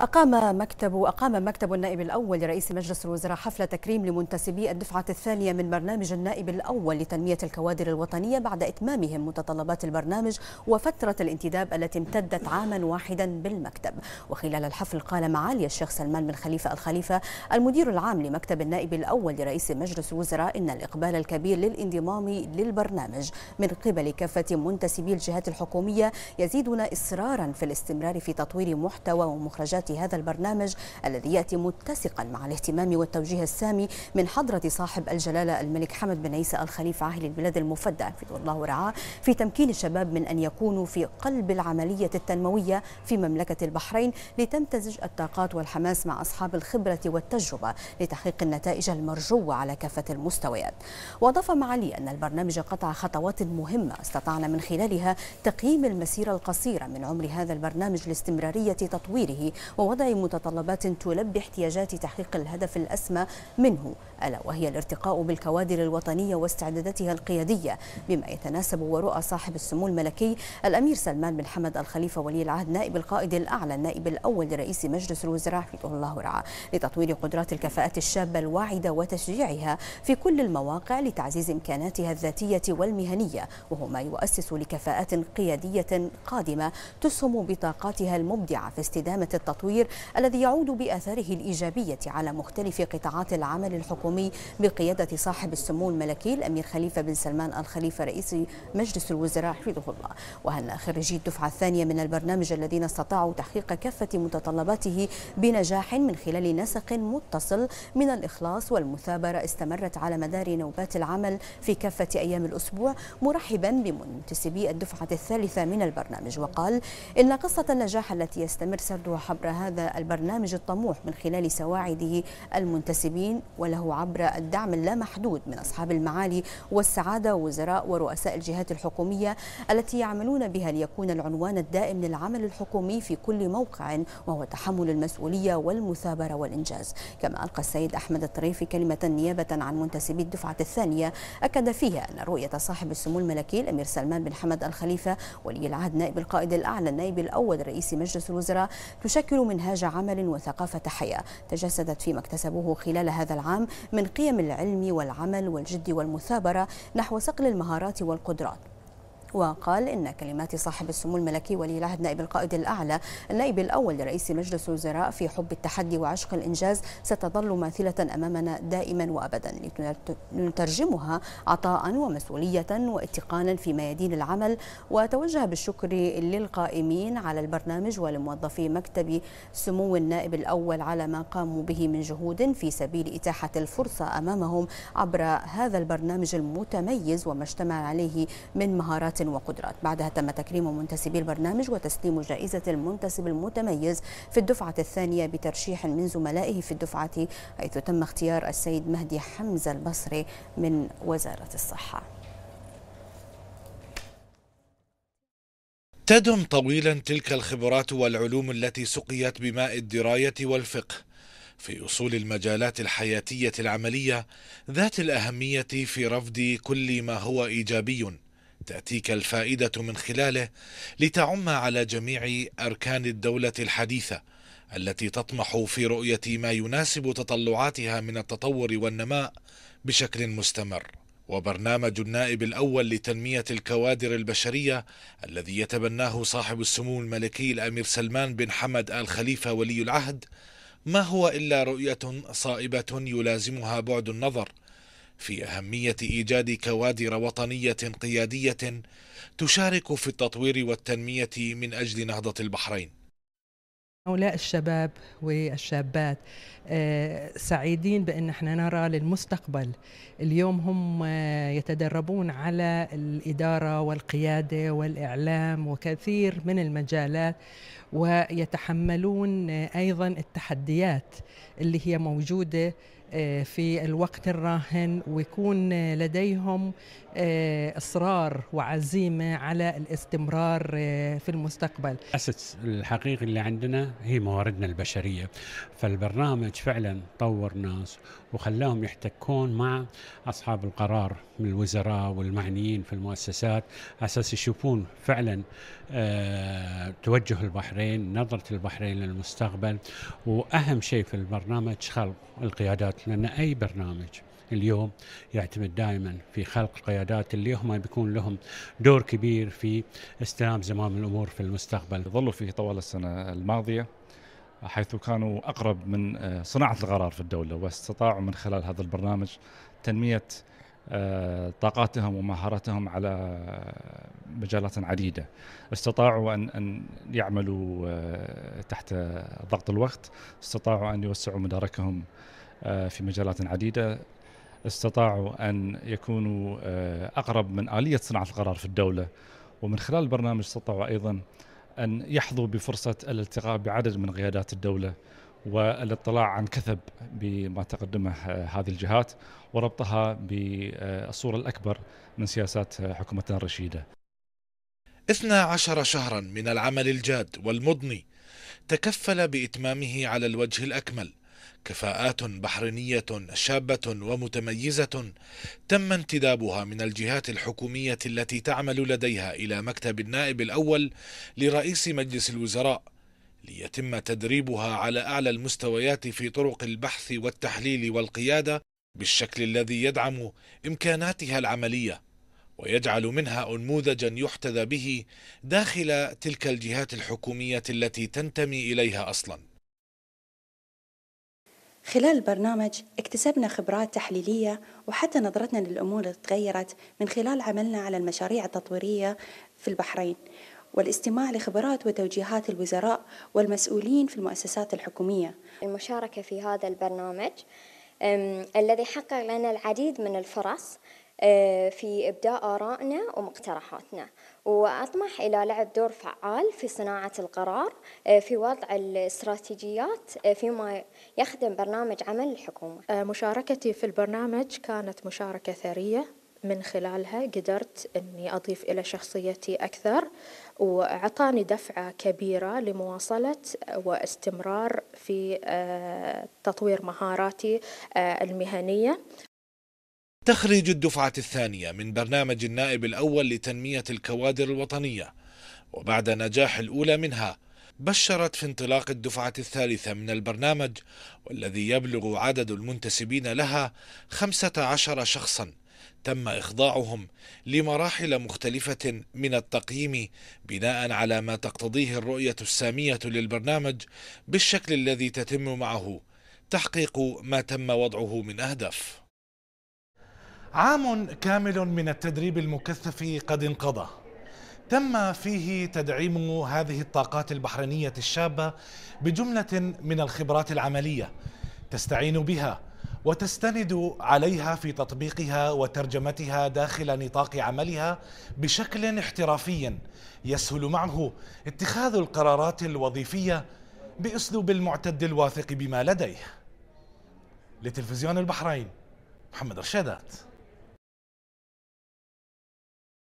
أقام مكتب أقام مكتب النائب الأول لرئيس مجلس الوزراء حفل تكريم لمنتسبي الدفعة الثانية من برنامج النائب الأول لتنمية الكوادر الوطنية بعد إتمامهم متطلبات البرنامج وفترة الانتداب التي امتدت عاما واحدا بالمكتب وخلال الحفل قال معالي الشيخ سلمان بن خليفة الخليفة المدير العام لمكتب النائب الأول لرئيس مجلس الوزراء إن الإقبال الكبير للانضمام للبرنامج من قبل كافة منتسبي الجهات الحكومية يزيدنا إصرارا في الاستمرار في تطوير محتوى ومخرجات هذا البرنامج الذي يأتي متسقا مع الاهتمام والتوجيه السامي من حضرة صاحب الجلالة الملك حمد بن عيسى الخليفة عاهل البلاد المفدى حفظه الله رعاه في تمكين الشباب من أن يكونوا في قلب العملية التنموية في مملكة البحرين لتمتزج الطاقات والحماس مع أصحاب الخبرة والتجربة لتحقيق النتائج المرجوة على كافة المستويات وأضاف معالي أن البرنامج قطع خطوات مهمة استطعنا من خلالها تقييم المسيرة القصيرة من عمر هذا البرنامج لاستمرارية تطويره ووضع متطلبات تلبي احتياجات تحقيق الهدف الأسمى منه ألا وهي الارتقاء بالكوادر الوطنية واستعداداتها القيادية بما يتناسب ورؤى صاحب السمو الملكي الأمير سلمان بن حمد الخليفة ولي العهد نائب القائد الأعلى النائب الأول لرئيس مجلس الوزراء حفظه الله ورعاه لتطوير قدرات الكفاءات الشابة الواعدة وتشجيعها في كل المواقع لتعزيز إمكاناتها الذاتية والمهنية وهو ما يؤسس لكفاءات قيادية قادمة تسهم بطاقاتها المبدعة في استدامة التطوير التطوير الذي يعود بآثاره الإيجابية على مختلف قطاعات العمل الحكومي بقيادة صاحب السمو الملكي الأمير خليفة بن سلمان الخليفة رئيس مجلس الوزراء حفظه الله وهنأ خريجي الدفعة الثانية من البرنامج الذين استطاعوا تحقيق كافة متطلباته بنجاح من خلال نسق متصل من الإخلاص والمثابرة استمرت على مدار نوبات العمل في كافة أيام الأسبوع مرحبا بمنتسبي الدفعة الثالثة من البرنامج وقال إن قصة النجاح التي يستمر سردها عبر هذا البرنامج الطموح من خلال سواعده المنتسبين وله عبر الدعم اللامحدود من أصحاب المعالي والسعادة وزراء ورؤساء الجهات الحكومية التي يعملون بها ليكون العنوان الدائم للعمل الحكومي في كل موقع وهو تحمل المسؤولية والمثابرة والإنجاز كما ألقى السيد أحمد الطريفي كلمة نيابة عن منتسبي الدفعة الثانية أكد فيها أن رؤية صاحب السمو الملكي الأمير سلمان بن حمد الخليفة ولي العهد نائب القائد الأعلى النائب الأول رئيس مجلس الوزراء تشكل منهاج عمل وثقافة حياة تجسدت فيما اكتسبوه خلال هذا العام من قيم العلم والعمل والجد والمثابرة نحو صقل المهارات والقدرات وقال إن كلمات صاحب السمو الملكي ولي العهد نائب القائد الأعلى النائب الأول لرئيس مجلس الوزراء في حب التحدي وعشق الإنجاز ستظل ماثلة أمامنا دائما وأبدا لنترجمها عطاء ومسؤولية واتقانا في ميادين العمل وتوجه بالشكر للقائمين على البرنامج ولموظفي مكتب سمو النائب الأول على ما قاموا به من جهود في سبيل إتاحة الفرصة أمامهم عبر هذا البرنامج المتميز وما اجتمع عليه من مهارات وقدرات بعدها تم تكريم منتسبي البرنامج وتسليم جائزة المنتسب المتميز في الدفعة الثانية بترشيح من زملائه في الدفعة حيث تم اختيار السيد مهدي حمزة البصري من وزارة الصحة تدم طويلا تلك الخبرات والعلوم التي سقيت بماء الدراية والفقه في أصول المجالات الحياتية العملية ذات الأهمية في رفض كل ما هو إيجابي تاتيك الفائده من خلاله لتعم على جميع اركان الدوله الحديثه التي تطمح في رؤيه ما يناسب تطلعاتها من التطور والنماء بشكل مستمر وبرنامج النائب الاول لتنميه الكوادر البشريه الذي يتبناه صاحب السمو الملكي الامير سلمان بن حمد ال خليفه ولي العهد ما هو الا رؤيه صائبه يلازمها بعد النظر في اهميه ايجاد كوادر وطنيه قياديه تشارك في التطوير والتنميه من اجل نهضه البحرين هؤلاء الشباب والشابات آه، سعيدين بأن احنا نرى للمستقبل اليوم هم آه، يتدربون على الإدارة والقيادة والإعلام وكثير من المجالات ويتحملون آه، أيضا التحديات اللي هي موجودة آه، في الوقت الراهن ويكون لديهم آه، اصرار وعزيمه على الاستمرار آه، في المستقبل. الاسس الحقيقي اللي عندنا هي مواردنا البشريه، فالبرنامج فعلا طور ناس وخلاهم يحتكون مع اصحاب القرار من الوزراء والمعنيين في المؤسسات اساس يشوفون فعلا توجه البحرين، نظره البحرين للمستقبل واهم شيء في البرنامج خلق القيادات لأن أي برنامج اليوم يعتمد دائما في خلق القيادات اللي هم بيكون لهم دور كبير في استلام زمام الأمور في المستقبل ظلوا فيه طوال السنة الماضية حيث كانوا أقرب من آه، صناعة القرار في الدولة واستطاعوا من خلال هذا البرنامج تنمية آه، طاقاتهم ومهاراتهم على آه، مجالات عديدة استطاعوا أن, أن يعملوا تحت ضغط الوقت استطاعوا أن يوسعوا مداركهم آه، في مجالات عديدة استطاعوا أن يكونوا آه، أقرب من آلية صناعة القرار في الدولة ومن خلال البرنامج استطاعوا أيضا أن يحظوا بفرصة الالتقاء بعدد من قيادات الدولة والاطلاع عن كثب بما تقدمه آه، هذه الجهات وربطها بالصورة الأكبر من سياسات حكومتنا الرشيدة 12 شهرا من العمل الجاد والمضني تكفل بإتمامه على الوجه الأكمل كفاءات بحرينيه شابه ومتميزه تم انتدابها من الجهات الحكوميه التي تعمل لديها الى مكتب النائب الاول لرئيس مجلس الوزراء ليتم تدريبها على اعلى المستويات في طرق البحث والتحليل والقياده بالشكل الذي يدعم امكاناتها العمليه ويجعل منها انموذجا يحتذى به داخل تلك الجهات الحكوميه التي تنتمي اليها اصلا خلال البرنامج اكتسبنا خبرات تحليلية وحتى نظرتنا للأمور تغيرت من خلال عملنا على المشاريع التطويرية في البحرين والاستماع لخبرات وتوجيهات الوزراء والمسؤولين في المؤسسات الحكومية المشاركة في هذا البرنامج الذي حقق لنا العديد من الفرص آه، في إبداء آرائنا ومقترحاتنا وأطمح إلى لعب دور فعال في صناعة القرار آه، في وضع الاستراتيجيات آه، فيما يخدم برنامج عمل الحكومة مشاركتي في البرنامج كانت مشاركة ثرية من خلالها قدرت أني أضيف إلى شخصيتي أكثر وأعطاني دفعة كبيرة لمواصلة واستمرار في تطوير مهاراتي المهنية تخرج الدفعة الثانية من برنامج النائب الأول لتنمية الكوادر الوطنية وبعد نجاح الأولى منها بشرت في انطلاق الدفعة الثالثة من البرنامج والذي يبلغ عدد المنتسبين لها 15 شخصا تم إخضاعهم لمراحل مختلفة من التقييم بناء على ما تقتضيه الرؤية السامية للبرنامج بالشكل الذي تتم معه تحقيق ما تم وضعه من أهداف عام كامل من التدريب المكثف قد انقضى تم فيه تدعيم هذه الطاقات البحرينية الشابة بجملة من الخبرات العملية تستعين بها وتستند عليها في تطبيقها وترجمتها داخل نطاق عملها بشكل احترافي يسهل معه اتخاذ القرارات الوظيفية بأسلوب المعتد الواثق بما لديه لتلفزيون البحرين محمد رشادات